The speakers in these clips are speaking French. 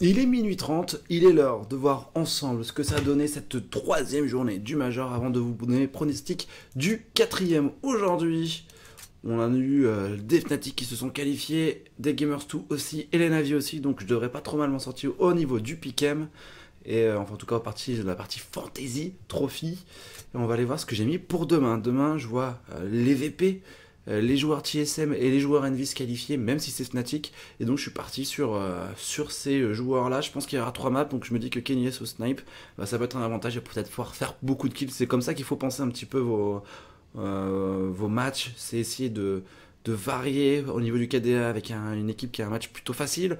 Il est minuit 30, il est l'heure de voir ensemble ce que ça a donné cette troisième journée du Major avant de vous donner les pronostics du quatrième. Aujourd'hui, on a eu euh, des Fnatic qui se sont qualifiés, des Gamers 2 aussi et les Navi aussi, donc je devrais pas trop mal m'en sortir au niveau du pick'em. Et euh, enfin, en tout cas, partie, la partie Fantasy Trophy. Et on va aller voir ce que j'ai mis pour demain. Demain, je vois euh, les VP euh, les joueurs TSM et les joueurs Envy qualifiés même si c'est Fnatic. Et donc je suis parti sur, euh, sur ces euh, joueurs-là. Je pense qu'il y aura trois maps, donc je me dis que Kenyes au snipe, bah, ça peut être un avantage et peut-être pouvoir faire beaucoup de kills. C'est comme ça qu'il faut penser un petit peu vos, matchs, c'est essayer de de varier au niveau du KDA avec une équipe qui a un match plutôt facile,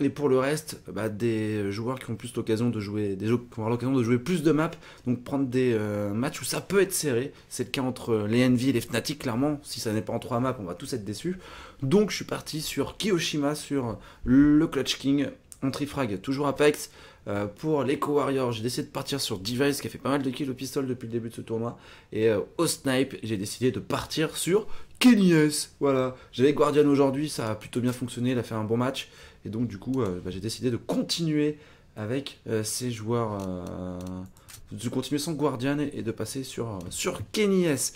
et pour le reste, bah, des joueurs qui ont plus l'occasion de jouer, des joueurs qui ont l'occasion de jouer plus de maps, donc prendre des euh, matchs où ça peut être serré. C'est le cas entre les Envy et les Fnatic, clairement. Si ça n'est pas en trois maps, on va tous être déçus. Donc je suis parti sur Kiyoshima, sur le Clutch King, en trifrag toujours Apex. Euh, pour l'Eco Warrior, j'ai décidé de partir sur Device qui a fait pas mal de kills au pistol depuis le début de ce tournoi. Et euh, au snipe, j'ai décidé de partir sur Kenyes. Voilà, j'avais Guardian aujourd'hui, ça a plutôt bien fonctionné, il a fait un bon match. Et donc du coup, euh, bah, j'ai décidé de continuer avec ces joueurs, de continuer sans Guardian et de passer sur, sur Kenyes.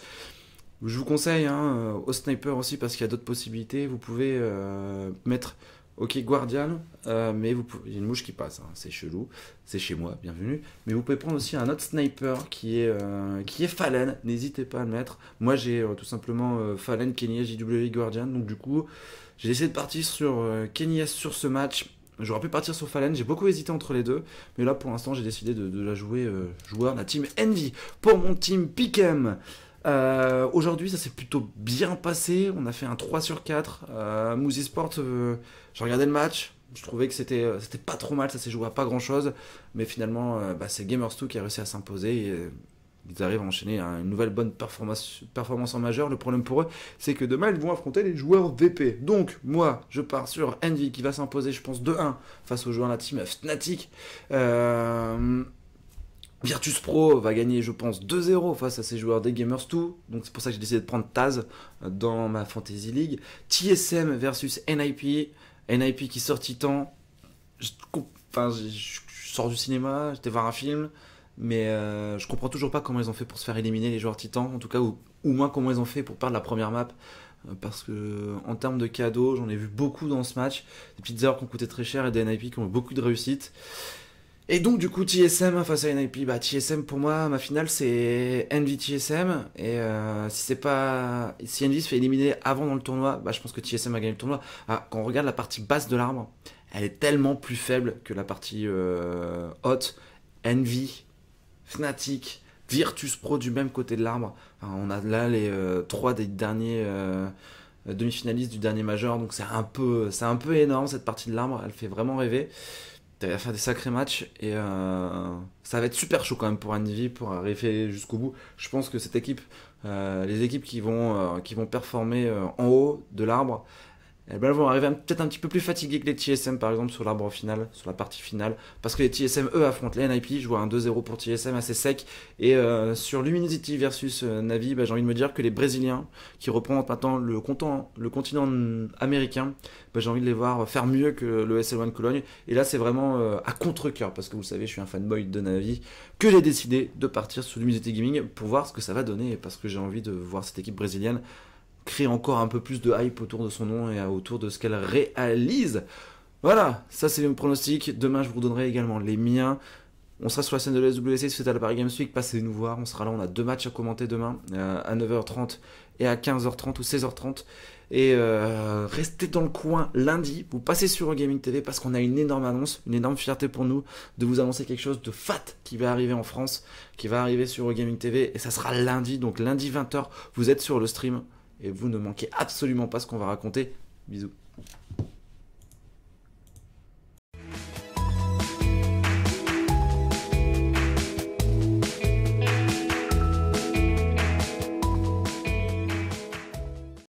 Je vous conseille hein, au sniper aussi parce qu'il y a d'autres possibilités. Vous pouvez mettre Ok, Guardian, euh, mais il y a une mouche qui passe, hein, c'est chelou, c'est chez moi, bienvenue. Mais vous pouvez prendre aussi un autre sniper qui est, euh, qui est Fallen, n'hésitez pas à le mettre. Moi j'ai euh, tout simplement Fallen, Kenya, JW Guardian, donc du coup j'ai essayé de partir sur Kenya sur ce match. J'aurais pu partir sur Fallen, j'ai beaucoup hésité entre les deux, mais là pour l'instant j'ai décidé de, de, la jouer joueur de la team Envy pour mon team Pikem. Euh, aujourd'hui, ça s'est plutôt bien passé. On a fait un 3 sur 4. Euh, Sport, euh, j'ai regardé le match. Je trouvais que euh, c'était pas trop mal. Ça s'est joué à pas grand chose. Mais finalement, bah, c'est Gamers2 qui a réussi à s'imposer. Et, ils arrivent à enchaîner une nouvelle bonne performance, performance en majeur. Le problème pour eux, c'est que demain, ils vont affronter les joueurs VP. Donc, moi, je pars sur Envy qui va s'imposer, je pense, 2-1 face aux joueurs de la team Fnatic. Virtus Pro va gagner, je pense, 2-0 face à ces joueurs des Gamers 2. Donc c'est pour ça que j'ai décidé de prendre Taz euh, dans ma Fantasy League. TSM versus NIP. NIP qui sort Titan. Je, enfin, sors du cinéma, j'étais voir un film. Mais euh, je comprends toujours pas comment ils ont fait pour se faire éliminer les joueurs Titan, En tout cas, ou, moins comment ils ont fait pour perdre la première map euh, parce que en termes de cadeaux, j'en ai vu beaucoup dans ce match. Des petites qui ont coûté très cher et des NIP qui ont eu beaucoup de réussite. Et donc du coup TSM face à NIP, bah TSM pour moi ma finale c'est Envy TSM et euh, si c'est pas si Envy se fait éliminer avant dans le tournoi, bah je pense que TSM a gagné le tournoi. Ah, quand on regarde la partie basse de l'arbre, elle est tellement plus faible que la partie euh, haute. Envy, Fnatic, Virtus Pro du même côté de l'arbre. on a là les euh, trois des derniers demi-finalistes du dernier majeur, donc c'est un peu c'est un peu énorme cette partie de l'arbre, elle fait vraiment rêver. Tu à faire des sacrés matchs et euh, ça va être super chaud quand même pour Anvi pour arriver jusqu'au bout. Je pense que cette équipe, euh, les équipes qui vont, euh, qui vont performer en haut de l'arbre, eh ben, elles vont arriver peut-être un petit peu plus fatiguées que les TSM par exemple sur l'arbre final, sur la partie finale, parce que les TSM eux affrontent les NIP, je vois un 2-0 pour TSM assez sec, et euh, sur Luminosity versus euh, Navi, bah, j'ai envie de me dire que les Brésiliens, qui représentent maintenant le continent, américain, bah, j'ai envie de les voir faire mieux que le SL1 Cologne, et là c'est vraiment euh, à contre-coeur, parce que vous savez, je suis un fanboy de Navi, que j'ai décidé de partir sur Luminosity Gaming pour voir ce que ça va donner, parce que j'ai envie de voir cette équipe brésilienne créer encore un peu plus de hype autour de son nom et autour de ce qu'elle réalise. Voilà, ça c'est mon pronostic. Demain, je vous donnerai également les miens. On sera sur la scène de la SWC, c'est à la Paris Games Week. Passez nous voir, on sera là. On a deux matchs à commenter demain, euh, à 9h30 et à 15h30 ou 16h30. Et euh, restez dans le coin lundi. Vous passez sur Gaming TV parce qu'on a une énorme annonce, une énorme fierté pour nous de vous annoncer quelque chose de fat qui va arriver en France, qui va arriver sur Gaming TV. Et ça sera lundi. Donc lundi 20h, vous êtes sur le stream. Et vous ne manquez absolument pas ce qu'on va raconter. Bisous.